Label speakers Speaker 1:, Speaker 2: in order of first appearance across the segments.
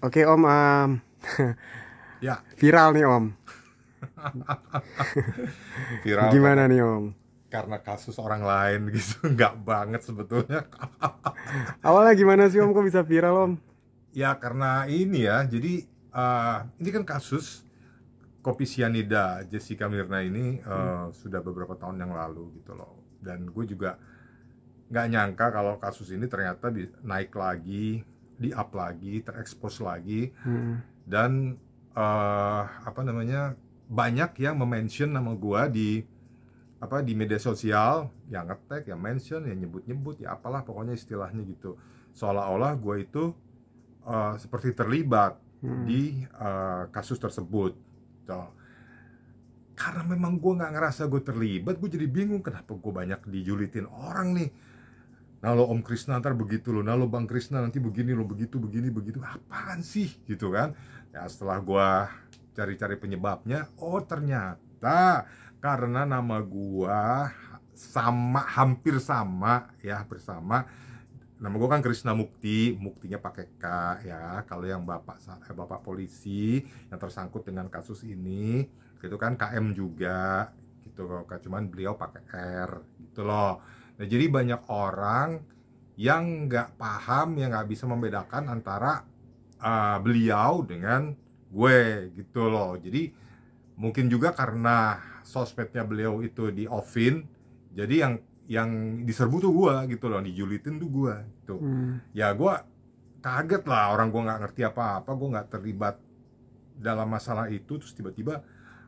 Speaker 1: Oke Om, um, ya. viral nih Om.
Speaker 2: viral. Gimana
Speaker 1: nih Om? Karena
Speaker 2: kasus orang lain gitu, nggak banget sebetulnya.
Speaker 1: Awalnya gimana sih Om, kok bisa viral Om?
Speaker 2: Ya karena ini ya, jadi uh, ini kan kasus kopi sianida Jessica Mirna ini uh, hmm. sudah beberapa tahun yang lalu gitu loh. Dan gue juga nggak nyangka kalau kasus ini ternyata naik lagi di-up lagi, terekspos lagi. Hmm. Dan uh, apa namanya? banyak yang mention nama gua di apa di media sosial yang ngetek, yang mention, yang nyebut-nyebut, ya apalah pokoknya istilahnya gitu. Seolah-olah gua itu uh, seperti terlibat hmm. di uh, kasus tersebut. So, karena memang gue nggak ngerasa gue terlibat, gue jadi bingung kenapa gue banyak dijulitin orang nih Nah lo Om Krishna ntar begitu lo, nah lo Bang Krishna nanti begini lo, begitu, begini, begitu, apaan sih gitu kan? Ya setelah gua cari-cari penyebabnya, oh ternyata karena nama gua sama, hampir sama ya, bersama Nama gua kan Krishna Mukti, muktinya pakai K ya. Kalau yang bapak eh, bapak polisi yang tersangkut dengan kasus ini, gitu kan KM juga gitu loh. Cuman beliau pakai R gitu loh. Nah, jadi banyak orang yang nggak paham, yang nggak bisa membedakan antara uh, beliau dengan gue gitu loh. Jadi mungkin juga karena sosmednya beliau itu di offin, jadi yang yang diserbu tuh gue gitu loh, dijulitin tuh gue gitu. Hmm. Ya gue kaget lah orang gue nggak ngerti apa-apa, gue nggak terlibat dalam masalah itu, terus tiba-tiba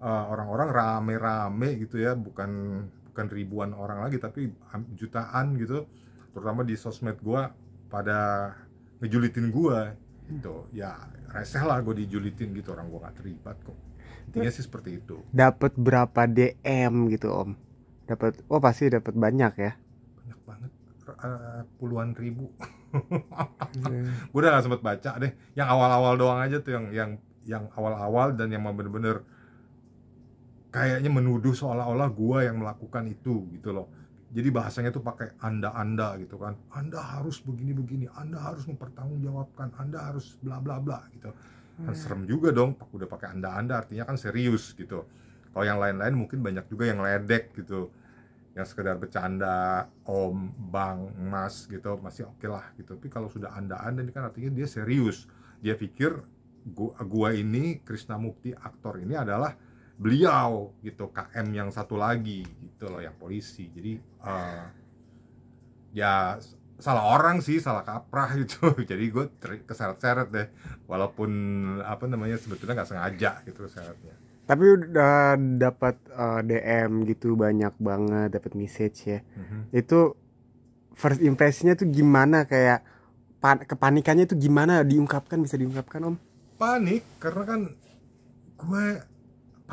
Speaker 2: uh, orang-orang rame-rame gitu ya, bukan bukan ribuan orang lagi tapi jutaan gitu terutama di sosmed gue pada ngejulitin gue gitu ya reseh lah gue dijulitin gitu orang gue gak terlibat kok intinya sih seperti itu
Speaker 1: dapat berapa dm gitu om dapat oh pasti dapat banyak ya banyak
Speaker 2: banget uh, puluhan ribu iya. gue udah gak sempet baca deh yang awal-awal doang aja tuh yang yang yang awal-awal dan yang mau bener-bener kayaknya menuduh seolah-olah gua yang melakukan itu gitu loh jadi bahasanya tuh pakai anda-anda gitu kan anda harus begini-begini anda harus mempertanggungjawabkan anda harus bla bla bla gitu kan hmm. serem juga dong udah pakai anda-anda artinya kan serius gitu kalau yang lain-lain mungkin banyak juga yang ledek gitu yang sekedar bercanda om bang mas gitu masih oke okay lah gitu tapi kalau sudah anda-anda ini kan artinya dia serius dia pikir gua, gua ini Krishna Mukti aktor ini adalah beliau gitu KM yang satu lagi gitu loh yang polisi jadi uh, ya salah orang sih salah kaprah gitu jadi gue keseret-seret deh walaupun apa namanya sebetulnya nggak sengaja gitu keseretnya
Speaker 1: tapi udah dapat uh, eh, DM gitu banyak banget dapat message ya mm-hmm. itu first impressionnya tuh gimana kayak pan- kepanikannya tuh gimana diungkapkan bisa diungkapkan om
Speaker 2: panik karena kan gue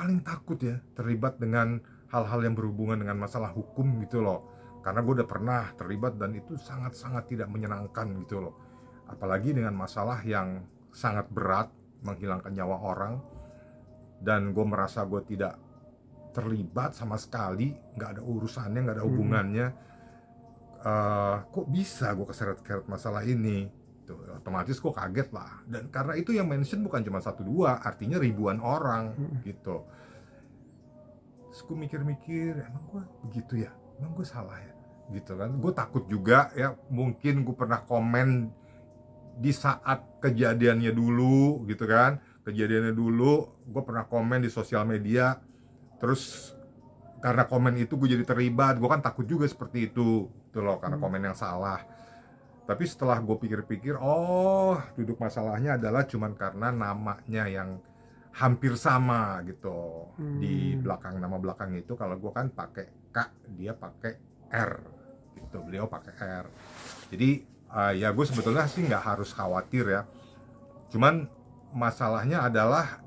Speaker 2: paling takut ya terlibat dengan hal-hal yang berhubungan dengan masalah hukum gitu loh karena gue udah pernah terlibat dan itu sangat-sangat tidak menyenangkan gitu loh apalagi dengan masalah yang sangat berat menghilangkan nyawa orang dan gue merasa gue tidak terlibat sama sekali nggak ada urusannya nggak ada hmm. hubungannya hmm. uh, kok bisa gue keseret-keret masalah ini gitu otomatis kok kaget lah dan karena itu yang mention bukan cuma satu dua artinya ribuan orang gitu terus mikir-mikir emang gue begitu ya emang gue salah ya gitu kan gue takut juga ya mungkin gue pernah komen di saat kejadiannya dulu gitu kan kejadiannya dulu gue pernah komen di sosial media terus karena komen itu gue jadi terlibat gue kan takut juga seperti itu tuh gitu loh karena hmm. komen yang salah tapi setelah gue pikir-pikir, oh duduk masalahnya adalah cuman karena namanya yang hampir sama gitu hmm. di belakang nama belakang itu kalau gue kan pakai K dia pakai R gitu beliau pakai R jadi uh, ya gue sebetulnya sih nggak harus khawatir ya cuman masalahnya adalah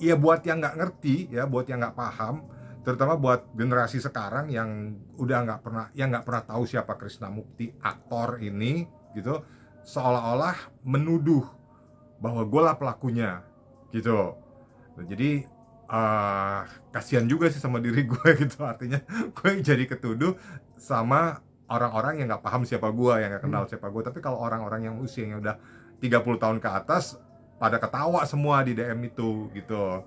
Speaker 2: ya buat yang nggak ngerti ya buat yang nggak paham terutama buat generasi sekarang yang udah nggak pernah yang nggak pernah tahu siapa Krisna Mukti aktor ini gitu seolah-olah menuduh bahwa gue lah pelakunya gitu nah, jadi uh, kasihan juga sih sama diri gue gitu artinya gue jadi ketuduh sama orang-orang yang nggak paham siapa gue yang nggak kenal hmm. siapa gue tapi kalau orang-orang yang usianya udah 30 tahun ke atas pada ketawa semua di DM itu gitu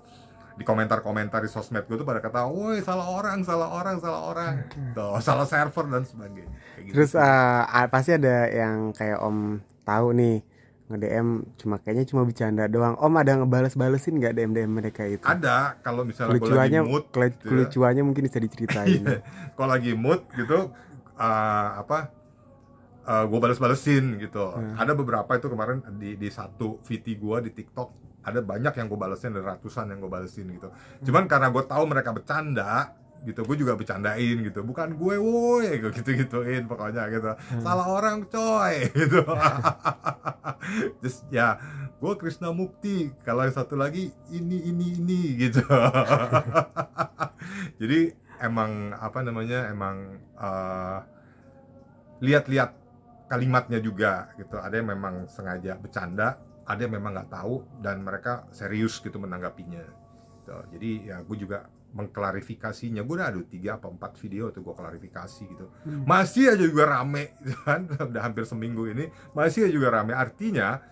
Speaker 2: di komentar-komentar di sosmed gue tuh pada kata, woi salah orang, salah orang, salah orang, tuh, salah server dan sebagainya.
Speaker 1: gitu. Terus uh, pasti ada yang kayak Om tahu nih nge-DM cuma kayaknya cuma bercanda doang. Om ada ngebales-balesin nggak DM DM mereka itu? Ada, kalau misalnya kelucuannya, lagi mood, kele gitu kelucuannya ya. mungkin bisa diceritain. Iya,
Speaker 2: kalau lagi mood gitu uh, apa uh, eh, gue balas-balesin gitu. Hmm. Ada beberapa itu kemarin di di satu VT gue di TikTok ada banyak yang gue balesin ada ratusan yang gue balesin gitu hmm. cuman karena gue tahu mereka bercanda gitu gue juga bercandain gitu bukan gue woi gitu gituin pokoknya gitu hmm. salah orang coy gitu just ya gue Krishna Mukti kalau yang satu lagi ini ini ini gitu jadi emang apa namanya emang uh, lihat-lihat kalimatnya juga gitu ada yang memang sengaja bercanda ada yang memang nggak tahu dan mereka serius gitu menanggapinya gitu. jadi ya gue juga mengklarifikasinya gue udah ada tiga apa empat video tuh gue klarifikasi gitu hmm. masih aja juga rame gitu kan udah hampir seminggu ini masih aja juga rame artinya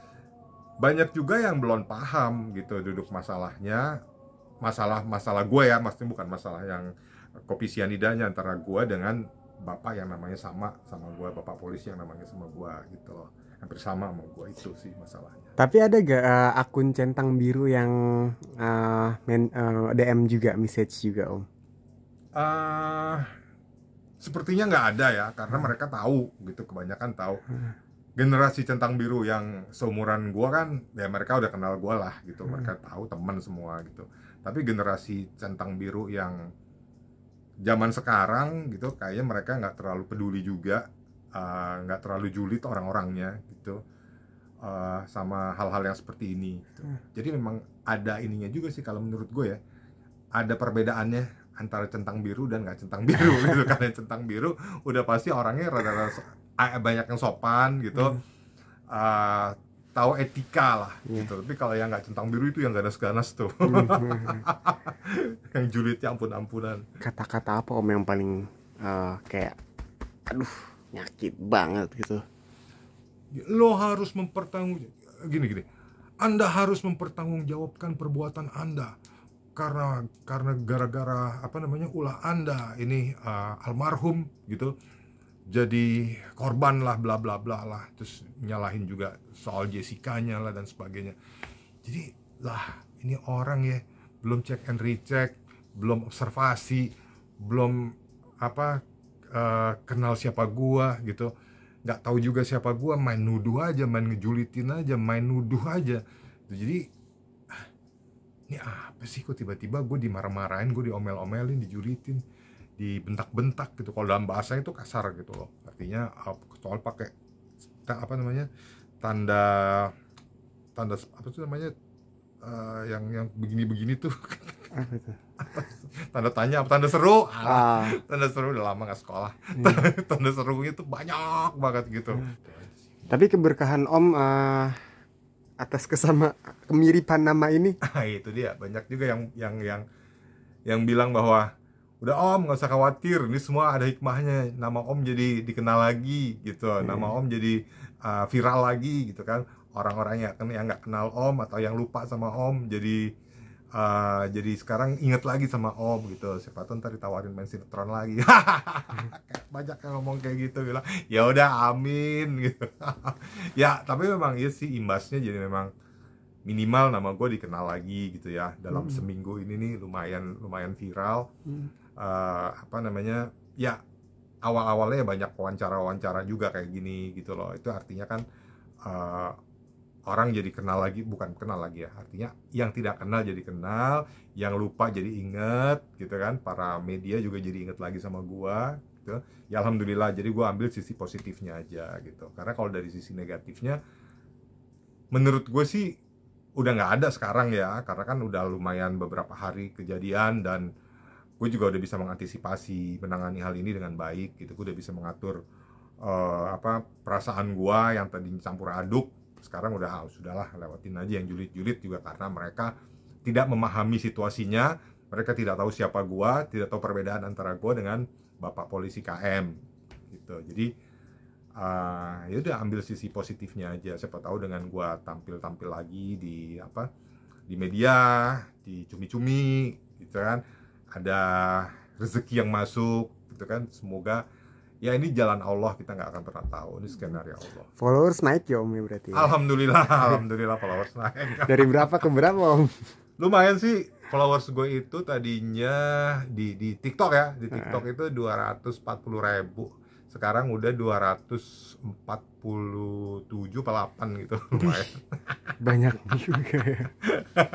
Speaker 2: banyak juga yang belum paham gitu duduk masalahnya masalah masalah gue ya maksudnya bukan masalah yang kopi sianidanya antara gue dengan bapak yang namanya sama sama gue bapak polisi yang namanya sama gue gitu loh hampir sama sama gue itu sih masalahnya
Speaker 1: tapi ada gak uh, eh, akun centang biru yang uh, men, uh, eh, DM juga message juga om
Speaker 2: uh, sepertinya nggak ada ya karena mereka tahu gitu kebanyakan tahu generasi centang biru yang seumuran gue kan ya mereka udah kenal gue lah gitu mereka tahu teman semua gitu tapi generasi centang biru yang zaman sekarang gitu kayaknya mereka nggak terlalu peduli juga eh, nggak uh, terlalu julid orang-orangnya gitu uh, sama hal-hal yang seperti ini gitu. hmm. jadi memang ada ininya juga sih kalau menurut gue ya ada perbedaannya antara centang biru dan nggak centang biru gitu karena centang biru udah pasti orangnya rada-rada banyak yang sopan gitu hmm. uh, tahu etika lah yeah. gitu. Tapi kalau yang nggak centang biru itu yang ganas-ganas tuh. Mm-hmm. yang julidnya ampun-ampunan.
Speaker 1: Kata-kata apa om yang paling uh, kayak aduh nyakit banget gitu.
Speaker 2: Lo harus mempertanggung gini gini. Anda harus mempertanggungjawabkan perbuatan Anda karena karena gara-gara apa namanya ulah Anda ini uh, almarhum gitu jadi korban lah bla bla bla lah terus nyalahin juga soal Jessica-nya lah dan sebagainya jadi lah ini orang ya belum check and recheck belum observasi belum apa uh, kenal siapa gua gitu nggak tahu juga siapa gua main nuduh aja main ngejulitin aja main nuduh aja jadi ah, ini apa sih kok tiba-tiba gue dimarah-marahin gue diomel-omelin dijulitin dibentak-bentak gitu kalau dalam bahasa itu kasar gitu loh artinya soal pakai apa namanya tanda tanda apa sih namanya uh, yang yang begini-begini tuh
Speaker 1: tanda tanya apa tanda seru ah. Ah,
Speaker 2: tanda seru udah lama nggak sekolah iya. tanda seru itu banyak banget gitu
Speaker 1: ah. tapi keberkahan om uh, atas kesama kemiripan nama ini itu dia banyak juga yang yang yang
Speaker 2: yang bilang bahwa udah om nggak usah khawatir ini semua ada hikmahnya nama om jadi dikenal lagi gitu hmm. nama om jadi uh, viral lagi gitu kan orang-orang yang yang nggak kenal om atau yang lupa sama om jadi uh, jadi sekarang inget lagi sama om gitu siapa tuh ntar ditawarin main sinetron lagi banyak yang ngomong kayak gitu bilang ya udah amin gitu ya tapi memang iya sih imbasnya jadi memang minimal nama gue dikenal lagi gitu ya dalam hmm. seminggu ini nih lumayan lumayan viral hmm uh, apa namanya ya awal-awalnya banyak wawancara-wawancara juga kayak gini gitu loh itu artinya kan uh, orang jadi kenal lagi bukan kenal lagi ya artinya yang tidak kenal jadi kenal yang lupa jadi inget gitu kan para media juga jadi inget lagi sama gua gitu ya alhamdulillah jadi gua ambil sisi positifnya aja gitu karena kalau dari sisi negatifnya menurut gue sih udah nggak ada sekarang ya karena kan udah lumayan beberapa hari kejadian dan gue juga udah bisa mengantisipasi menangani hal ini dengan baik gitu gue udah bisa mengatur uh, apa perasaan gue yang tadi campur aduk sekarang udah ah, sudahlah lewatin aja yang julid-julid juga karena mereka tidak memahami situasinya mereka tidak tahu siapa gue tidak tahu perbedaan antara gue dengan bapak polisi KM gitu jadi uh, ya udah ambil sisi positifnya aja siapa tahu dengan gue tampil tampil lagi di apa di media di cumi-cumi gitu kan ada rezeki yang masuk gitu kan semoga ya ini jalan Allah kita nggak akan pernah tahu ini skenario Allah
Speaker 1: followers naik ya om ya berarti ya? alhamdulillah
Speaker 2: alhamdulillah followers naik dari berapa
Speaker 1: ke berapa om
Speaker 2: lumayan sih followers gue itu tadinya di di TikTok ya di TikTok itu dua ratus empat puluh ribu sekarang udah 247 pelapan gitu lumayan
Speaker 1: banyak juga ya.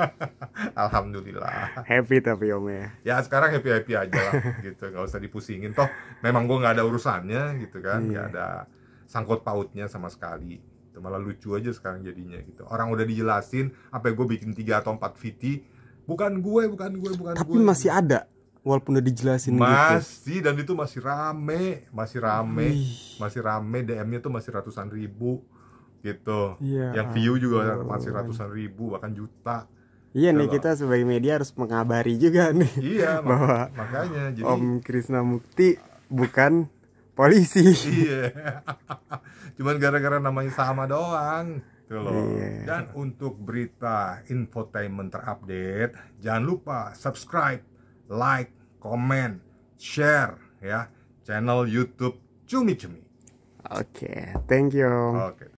Speaker 2: alhamdulillah happy
Speaker 1: tapi om ya ya sekarang happy
Speaker 2: happy aja lah gitu nggak usah dipusingin toh memang gue nggak ada urusannya gitu kan nggak yeah. ada sangkut pautnya sama sekali itu malah lucu aja sekarang jadinya gitu orang udah dijelasin apa gue bikin tiga atau empat VT bukan gue bukan gue bukan tapi gue tapi masih
Speaker 1: ada walaupun udah dijelasin gitu. masih
Speaker 2: gitu. dan itu masih rame masih rame Wih. masih rame DM-nya tuh masih ratusan ribu gitu ya, yang view juga masih ratusan ribu bahkan juta Iya Kalau, nih kita
Speaker 1: sebagai media harus mengabari juga nih iya, bahwa makanya jadi Om Krisna Mukti bukan polisi. Iya.
Speaker 2: Cuman gara-gara namanya sama doang. Gitu iya. Dan untuk berita infotainment terupdate, jangan lupa subscribe like, comment, share ya channel YouTube Cumi Cumi.
Speaker 1: Oke, okay, thank you. Oke. Okay.